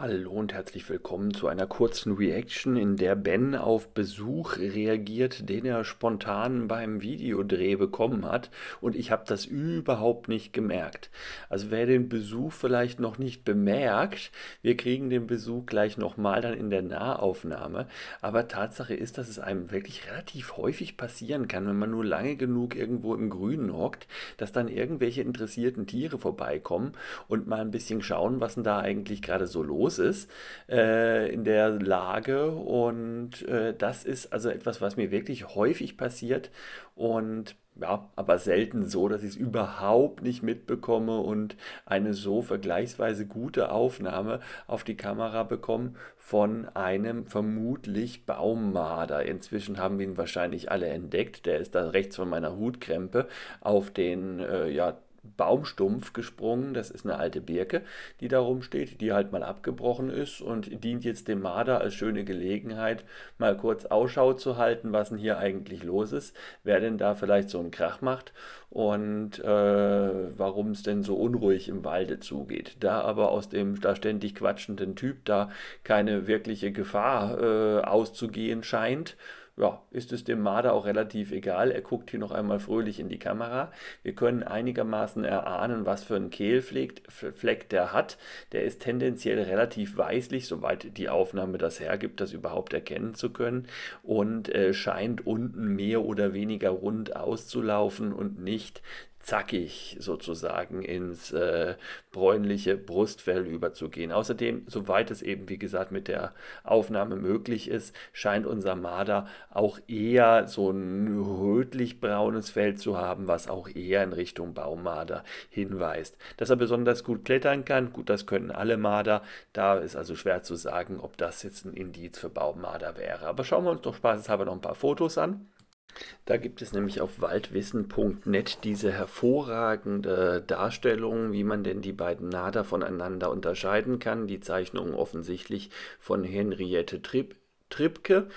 Hallo und herzlich willkommen zu einer kurzen Reaction, in der Ben auf Besuch reagiert, den er spontan beim Videodreh bekommen hat und ich habe das überhaupt nicht gemerkt. Also wer den Besuch vielleicht noch nicht bemerkt, wir kriegen den Besuch gleich nochmal dann in der Nahaufnahme, aber Tatsache ist, dass es einem wirklich relativ häufig passieren kann, wenn man nur lange genug irgendwo im Grünen hockt, dass dann irgendwelche interessierten Tiere vorbeikommen und mal ein bisschen schauen, was denn da eigentlich gerade so los ist los ist äh, in der Lage. Und äh, das ist also etwas, was mir wirklich häufig passiert und ja, aber selten so, dass ich es überhaupt nicht mitbekomme und eine so vergleichsweise gute Aufnahme auf die Kamera bekomme von einem vermutlich Baummarder. Inzwischen haben wir ihn wahrscheinlich alle entdeckt. Der ist da rechts von meiner Hutkrempe auf den äh, ja, Baumstumpf gesprungen. Das ist eine alte Birke, die da rumsteht, die halt mal abgebrochen ist und dient jetzt dem Marder als schöne Gelegenheit, mal kurz Ausschau zu halten, was denn hier eigentlich los ist, wer denn da vielleicht so einen Krach macht und äh, warum es denn so unruhig im Walde zugeht. Da aber aus dem da ständig quatschenden Typ da keine wirkliche Gefahr äh, auszugehen scheint, ja, ist es dem Marder auch relativ egal. Er guckt hier noch einmal fröhlich in die Kamera. Wir können einigermaßen erahnen, was für einen Kehlfleck der hat. Der ist tendenziell relativ weißlich, soweit die Aufnahme das hergibt, das überhaupt erkennen zu können. Und äh, scheint unten mehr oder weniger rund auszulaufen und nicht zackig sozusagen ins äh, bräunliche Brustfell überzugehen. Außerdem, soweit es eben, wie gesagt, mit der Aufnahme möglich ist, scheint unser Marder auch eher so ein rötlich-braunes Fell zu haben, was auch eher in Richtung Baumarder hinweist. Dass er besonders gut klettern kann, gut, das können alle Marder. Da ist also schwer zu sagen, ob das jetzt ein Indiz für Baumarder wäre. Aber schauen wir uns doch spaßeshalber noch ein paar Fotos an. Da gibt es nämlich auf waldwissen.net diese hervorragende Darstellung, wie man denn die beiden Nader voneinander unterscheiden kann. Die Zeichnung offensichtlich von Henriette Tripp, Trippke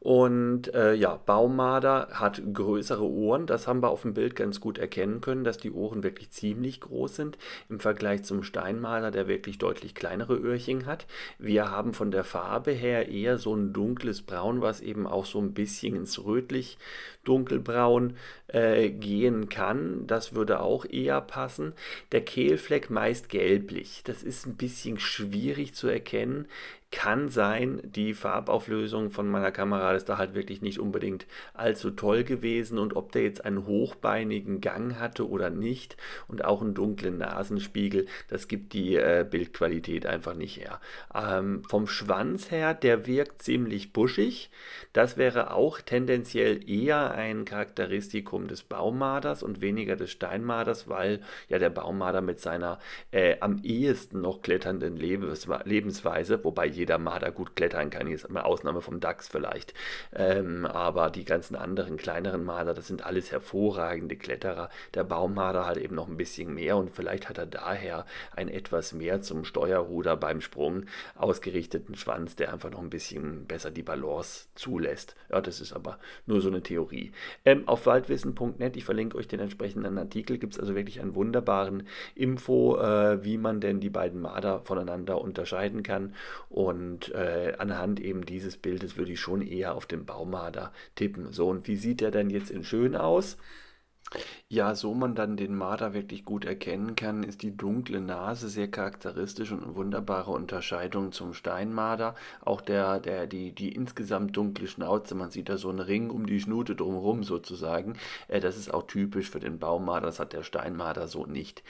und äh, ja, Baumarder hat größere Ohren. Das haben wir auf dem Bild ganz gut erkennen können, dass die Ohren wirklich ziemlich groß sind im Vergleich zum Steinmarder, der wirklich deutlich kleinere Öhrchen hat. Wir haben von der Farbe her eher so ein dunkles Braun, was eben auch so ein bisschen ins rötlich dunkelbraun äh, gehen kann. Das würde auch eher passen. Der Kehlfleck meist gelblich. Das ist ein bisschen schwierig zu erkennen kann sein, die Farbauflösung von meiner Kamera ist da halt wirklich nicht unbedingt allzu toll gewesen und ob der jetzt einen hochbeinigen Gang hatte oder nicht und auch einen dunklen Nasenspiegel, das gibt die äh, Bildqualität einfach nicht her. Ähm, vom Schwanz her, der wirkt ziemlich buschig. Das wäre auch tendenziell eher ein Charakteristikum des Baumaders und weniger des Steinmaders, weil ja der Baumader mit seiner äh, am ehesten noch kletternden Lebensweise, wobei jeder Marder gut klettern kann. Hier ist eine Ausnahme vom DAX vielleicht. Ähm, aber die ganzen anderen kleineren Marder, das sind alles hervorragende Kletterer. Der Baumarder hat eben noch ein bisschen mehr und vielleicht hat er daher ein etwas mehr zum Steuerruder beim Sprung ausgerichteten Schwanz, der einfach noch ein bisschen besser die Balance zulässt. Ja, das ist aber nur so eine Theorie. Ähm, auf waldwissen.net, ich verlinke euch den entsprechenden Artikel, gibt es also wirklich einen wunderbaren Info, äh, wie man denn die beiden Marder voneinander unterscheiden kann. Und und äh, anhand eben dieses Bildes würde ich schon eher auf den Baumader tippen. So, und wie sieht der denn jetzt in schön aus? Ja, so man dann den Marder wirklich gut erkennen kann, ist die dunkle Nase sehr charakteristisch und eine wunderbare Unterscheidung zum Steinmarder. Auch der, der, die, die insgesamt dunkle Schnauze, man sieht da so einen Ring um die Schnute drumherum sozusagen. Äh, das ist auch typisch für den Baumarder, das hat der Steinmarder so nicht.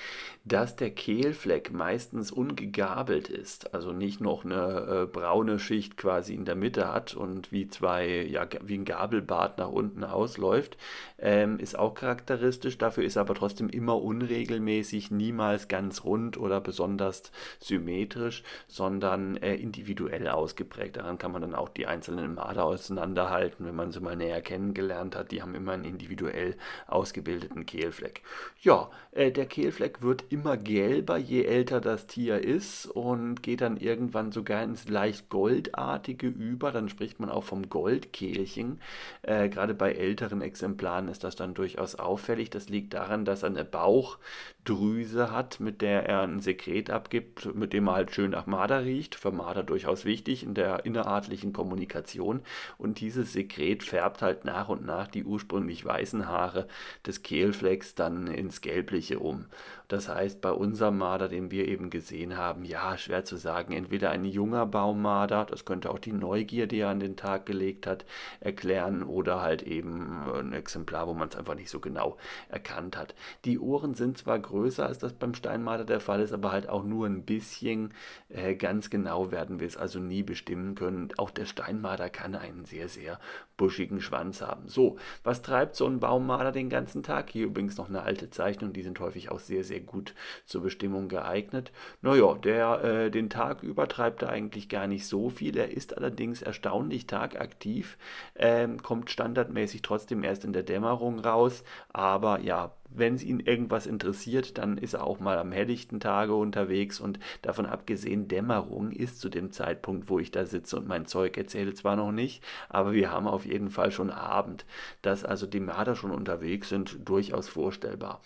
Dass der Kehlfleck meistens ungegabelt ist, also nicht noch eine äh, braune Schicht quasi in der Mitte hat und wie zwei, ja, wie ein Gabelbart nach unten ausläuft, ähm, ist auch charakteristisch charakteristisch, dafür ist aber trotzdem immer unregelmäßig, niemals ganz rund oder besonders symmetrisch, sondern äh, individuell ausgeprägt. Daran kann man dann auch die einzelnen Marder auseinanderhalten, wenn man sie mal näher kennengelernt hat. Die haben immer einen individuell ausgebildeten Kehlfleck. Ja, äh, der Kehlfleck wird immer gelber, je älter das Tier ist und geht dann irgendwann sogar ins leicht goldartige über. Dann spricht man auch vom Goldkehlchen. Äh, Gerade bei älteren Exemplaren ist das dann durchaus auch auffällig. Das liegt daran, dass er eine Bauchdrüse hat, mit der er ein Sekret abgibt, mit dem er halt schön nach Marder riecht. Für Marder durchaus wichtig in der innerartlichen Kommunikation. Und dieses Sekret färbt halt nach und nach die ursprünglich weißen Haare des Kehlflecks dann ins Gelbliche um. Das heißt, bei unserem Marder, den wir eben gesehen haben, ja, schwer zu sagen, entweder ein junger Baumarder, das könnte auch die Neugier, die er an den Tag gelegt hat, erklären oder halt eben ein Exemplar, wo man es einfach nicht so genau genau erkannt hat. Die Ohren sind zwar größer, als das beim Steinmaler der Fall ist, aber halt auch nur ein bisschen. Äh, ganz genau werden wir es also nie bestimmen können. Auch der Steinmaler kann einen sehr, sehr buschigen Schwanz haben. So, was treibt so ein Baummaler den ganzen Tag? Hier übrigens noch eine alte Zeichnung, die sind häufig auch sehr, sehr gut zur Bestimmung geeignet. Naja, der äh, den Tag über treibt er eigentlich gar nicht so viel. Er ist allerdings erstaunlich tagaktiv, ähm, kommt standardmäßig trotzdem erst in der Dämmerung raus, aber ja, wenn es ihn irgendwas interessiert, dann ist er auch mal am helllichten Tage unterwegs und davon abgesehen, Dämmerung ist zu dem Zeitpunkt, wo ich da sitze und mein Zeug erzähle, zwar noch nicht, aber wir haben auf jeden Fall schon Abend. Dass also die Mörder schon unterwegs sind, durchaus vorstellbar.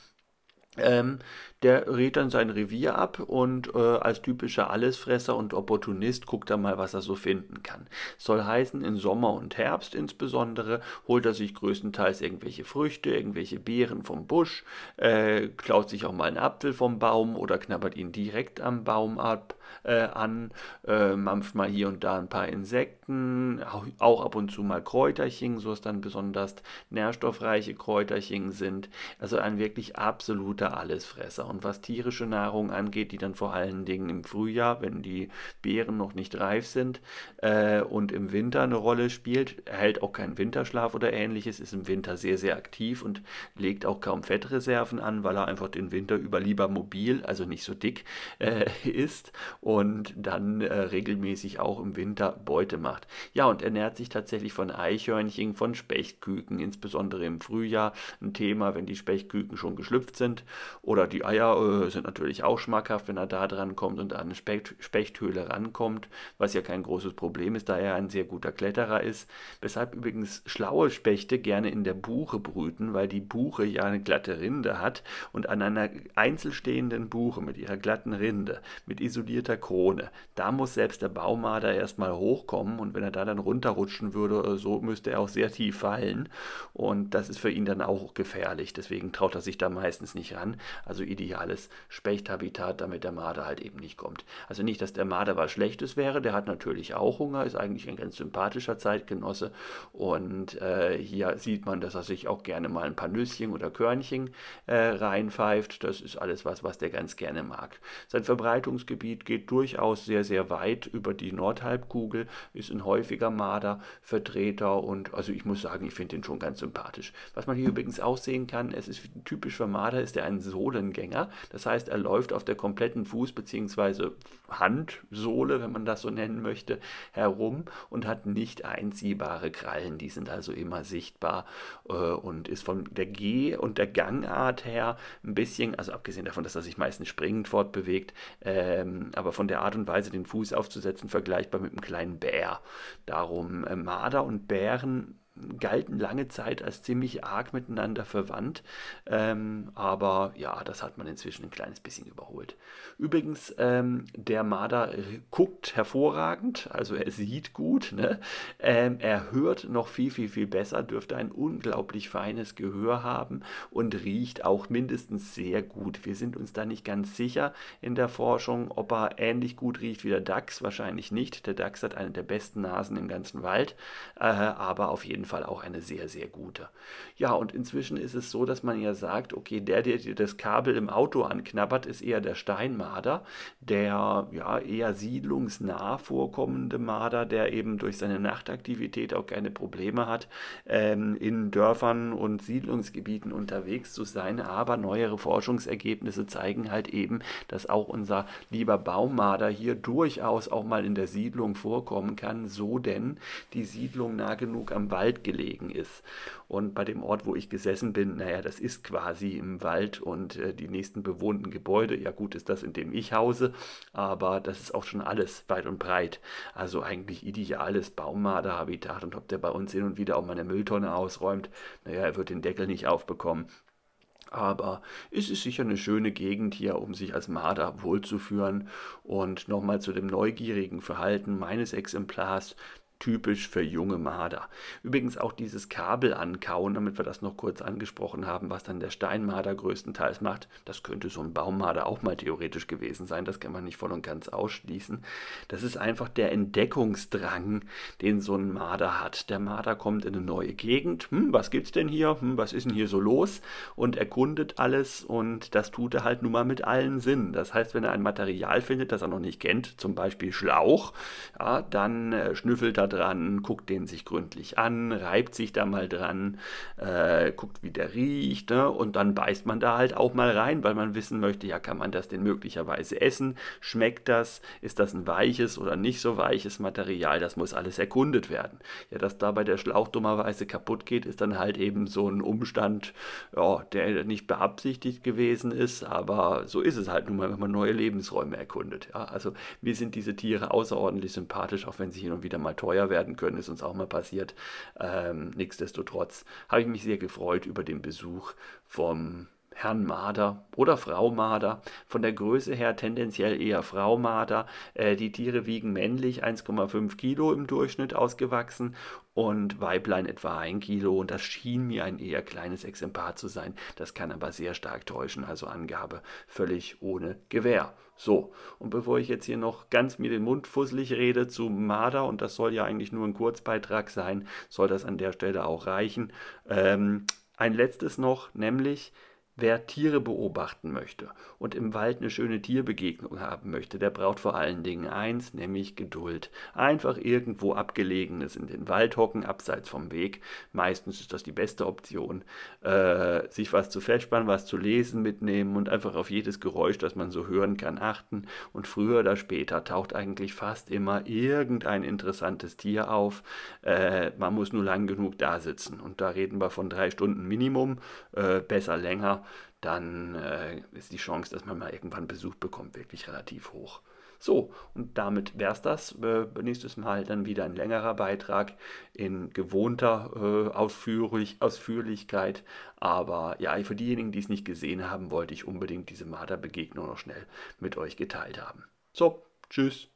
Ähm, der rät dann sein Revier ab und äh, als typischer Allesfresser und Opportunist guckt er mal, was er so finden kann. Soll heißen, in Sommer und Herbst insbesondere holt er sich größtenteils irgendwelche Früchte, irgendwelche Beeren vom Busch, äh, klaut sich auch mal einen Apfel vom Baum oder knabbert ihn direkt am Baum ab äh, an, äh, mampft mal hier und da ein paar Insekten, auch ab und zu mal Kräuterchen, so es dann besonders nährstoffreiche Kräuterchen sind. Also ein wirklich absoluter Allesfresser. Und was tierische Nahrung angeht, die dann vor allen Dingen im Frühjahr, wenn die Beeren noch nicht reif sind äh, und im Winter eine Rolle spielt, erhält auch keinen Winterschlaf oder ähnliches, ist im Winter sehr, sehr aktiv und legt auch kaum Fettreserven an, weil er einfach den Winter über lieber mobil, also nicht so dick, äh, ist und dann äh, regelmäßig auch im Winter Beute macht. Ja, und ernährt sich tatsächlich von Eichhörnchen, von Spechtküken, insbesondere im Frühjahr. Ein Thema, wenn die Spechtküken schon geschlüpft sind. Oder die Eier äh, sind natürlich auch schmackhaft, wenn er da dran kommt und an eine Specht Spechthöhle rankommt, was ja kein großes Problem ist, da er ein sehr guter Kletterer ist. Weshalb übrigens schlaue Spechte gerne in der Buche brüten, weil die Buche ja eine glatte Rinde hat und an einer einzelstehenden Buche mit ihrer glatten Rinde, mit isolierter der Krone. Da muss selbst der Baumader erstmal hochkommen und wenn er da dann runterrutschen würde, äh, so müsste er auch sehr tief fallen und das ist für ihn dann auch gefährlich. Deswegen traut er sich da meistens nicht ran. Also ideales Spechthabitat, damit der Marder halt eben nicht kommt. Also nicht, dass der Marder was Schlechtes wäre, der hat natürlich auch Hunger, ist eigentlich ein ganz sympathischer Zeitgenosse und äh, hier sieht man, dass er sich auch gerne mal ein paar Nüsschen oder Körnchen äh, reinpfeift. Das ist alles was, was der ganz gerne mag. Sein Verbreitungsgebiet geht geht durchaus sehr, sehr weit über die Nordhalbkugel, ist ein häufiger Marder-Vertreter und also ich muss sagen, ich finde den schon ganz sympathisch. Was man hier übrigens auch sehen kann, es ist typisch für Marder, ist er ein Sohlengänger. Das heißt, er läuft auf der kompletten Fuß- bzw. Handsohle, wenn man das so nennen möchte, herum und hat nicht einziehbare Krallen. Die sind also immer sichtbar äh, und ist von der Geh- und der Gangart her ein bisschen, also abgesehen davon, dass er sich meistens springend fortbewegt, ähm, aber aber von der Art und Weise, den Fuß aufzusetzen, vergleichbar mit einem kleinen Bär. Darum, äh, Marder und Bären galten lange Zeit als ziemlich arg miteinander verwandt, ähm, aber ja, das hat man inzwischen ein kleines bisschen überholt. Übrigens, ähm, der Marder äh, guckt hervorragend, also er sieht gut, ne? ähm, er hört noch viel, viel, viel besser, dürfte ein unglaublich feines Gehör haben und riecht auch mindestens sehr gut. Wir sind uns da nicht ganz sicher in der Forschung, ob er ähnlich gut riecht wie der Dachs, wahrscheinlich nicht. Der Dachs hat eine der besten Nasen im ganzen Wald, äh, aber auf jeden jeden Fall auch eine sehr, sehr gute. Ja, und inzwischen ist es so, dass man ja sagt, okay, der, der dir das Kabel im Auto anknabbert, ist eher der Steinmarder, der ja eher siedlungsnah vorkommende Marder, der eben durch seine Nachtaktivität auch keine Probleme hat, ähm, in Dörfern und Siedlungsgebieten unterwegs zu sein. Aber neuere Forschungsergebnisse zeigen halt eben, dass auch unser lieber Baummarder hier durchaus auch mal in der Siedlung vorkommen kann, so denn die Siedlung nah genug am Wald Wald gelegen ist. Und bei dem Ort, wo ich gesessen bin, naja, das ist quasi im Wald und äh, die nächsten bewohnten Gebäude, ja gut, ist das, in dem ich hause, aber das ist auch schon alles weit und breit. Also eigentlich ideales Baumarderhabitat und ob der bei uns hin und wieder auch meine Mülltonne ausräumt, naja, er wird den Deckel nicht aufbekommen. Aber es ist sicher eine schöne Gegend hier, um sich als Marder wohlzuführen. Und nochmal zu dem neugierigen Verhalten meines Exemplars typisch für junge Marder. Übrigens auch dieses Kabel ankauen, damit wir das noch kurz angesprochen haben, was dann der Steinmarder größtenteils macht, das könnte so ein Baummarder auch mal theoretisch gewesen sein, das kann man nicht voll und ganz ausschließen. Das ist einfach der Entdeckungsdrang, den so ein Marder hat. Der Marder kommt in eine neue Gegend, hm, was gibt's denn hier, hm, was ist denn hier so los und erkundet alles und das tut er halt nun mal mit allen Sinnen. Das heißt, wenn er ein Material findet, das er noch nicht kennt, zum Beispiel Schlauch, ja, dann äh, schnüffelt er dran, guckt den sich gründlich an, reibt sich da mal dran, äh, guckt, wie der riecht ne? und dann beißt man da halt auch mal rein, weil man wissen möchte, ja, kann man das denn möglicherweise essen? Schmeckt das? Ist das ein weiches oder nicht so weiches Material? Das muss alles erkundet werden. Ja, dass dabei der Schlauch dummerweise kaputt geht, ist dann halt eben so ein Umstand, ja, der nicht beabsichtigt gewesen ist, aber so ist es halt nun mal, wenn man neue Lebensräume erkundet. Ja? Also mir sind diese Tiere außerordentlich sympathisch, auch wenn sie hin und wieder mal teuer teuer werden können, ist uns auch mal passiert. Ähm, nichtsdestotrotz habe ich mich sehr gefreut über den Besuch vom Herrn Marder oder Frau Marder. Von der Größe her tendenziell eher Frau Marder. Äh, die Tiere wiegen männlich 1,5 Kilo im Durchschnitt ausgewachsen und Weiblein etwa 1 Kilo. Und das schien mir ein eher kleines Exemplar zu sein. Das kann aber sehr stark täuschen. Also Angabe völlig ohne Gewähr. So, und bevor ich jetzt hier noch ganz mir den Mund fusselig rede zu Marder, und das soll ja eigentlich nur ein Kurzbeitrag sein, soll das an der Stelle auch reichen. Ähm, ein letztes noch, nämlich Wer Tiere beobachten möchte und im Wald eine schöne Tierbegegnung haben möchte, der braucht vor allen Dingen eins, nämlich Geduld. Einfach irgendwo abgelegenes in den Wald hocken, abseits vom Weg. Meistens ist das die beste Option. Äh, sich was zu festspannen, was zu lesen mitnehmen und einfach auf jedes Geräusch, das man so hören kann, achten. Und früher oder später taucht eigentlich fast immer irgendein interessantes Tier auf. Äh, man muss nur lang genug da sitzen. Und da reden wir von drei Stunden Minimum, äh, besser länger dann äh, ist die Chance, dass man mal irgendwann Besuch bekommt, wirklich relativ hoch. So, und damit wäre es das. Äh, nächstes Mal dann wieder ein längerer Beitrag in gewohnter äh, Ausführlich Ausführlichkeit. Aber ja, für diejenigen, die es nicht gesehen haben, wollte ich unbedingt diese Marder-Begegnung noch schnell mit euch geteilt haben. So, tschüss.